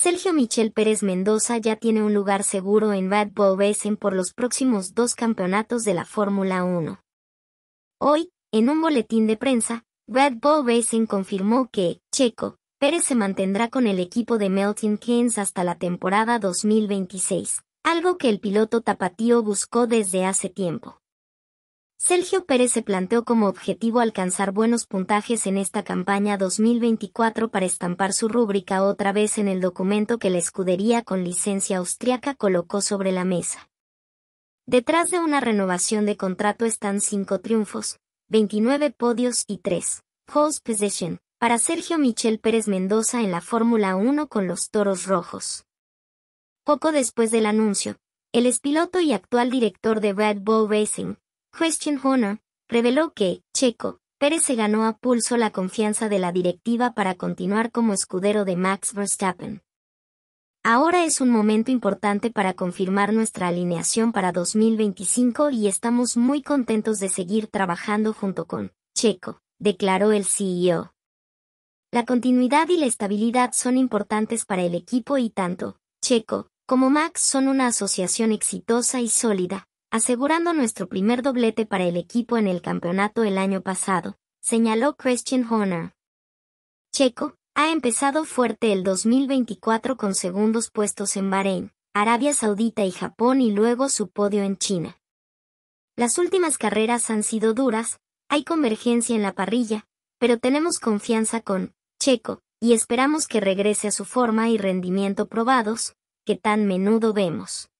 Sergio Michel Pérez Mendoza ya tiene un lugar seguro en Bad Racing por los próximos dos campeonatos de la Fórmula 1. Hoy, en un boletín de prensa, Bull Racing confirmó que, Checo, Pérez se mantendrá con el equipo de Melton Keynes hasta la temporada 2026, algo que el piloto tapatío buscó desde hace tiempo. Sergio Pérez se planteó como objetivo alcanzar buenos puntajes en esta campaña 2024 para estampar su rúbrica otra vez en el documento que la escudería con licencia austriaca colocó sobre la mesa. Detrás de una renovación de contrato están cinco triunfos, 29 podios y 3 pole position para Sergio Michel Pérez Mendoza en la Fórmula 1 con los Toros Rojos. Poco después del anuncio, el expiloto y actual director de Red Bull Racing, Christian Horner, reveló que, Checo, Pérez se ganó a pulso la confianza de la directiva para continuar como escudero de Max Verstappen. Ahora es un momento importante para confirmar nuestra alineación para 2025 y estamos muy contentos de seguir trabajando junto con Checo, declaró el CEO. La continuidad y la estabilidad son importantes para el equipo y tanto Checo como Max son una asociación exitosa y sólida asegurando nuestro primer doblete para el equipo en el campeonato el año pasado, señaló Christian Horner. Checo, ha empezado fuerte el 2024 con segundos puestos en Bahrein, Arabia Saudita y Japón y luego su podio en China. Las últimas carreras han sido duras, hay convergencia en la parrilla, pero tenemos confianza con Checo, y esperamos que regrese a su forma y rendimiento probados, que tan menudo vemos.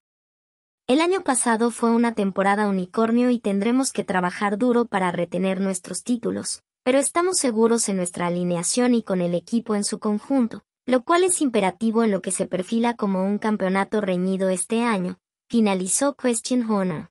El año pasado fue una temporada unicornio y tendremos que trabajar duro para retener nuestros títulos, pero estamos seguros en nuestra alineación y con el equipo en su conjunto, lo cual es imperativo en lo que se perfila como un campeonato reñido este año, finalizó Question Honor.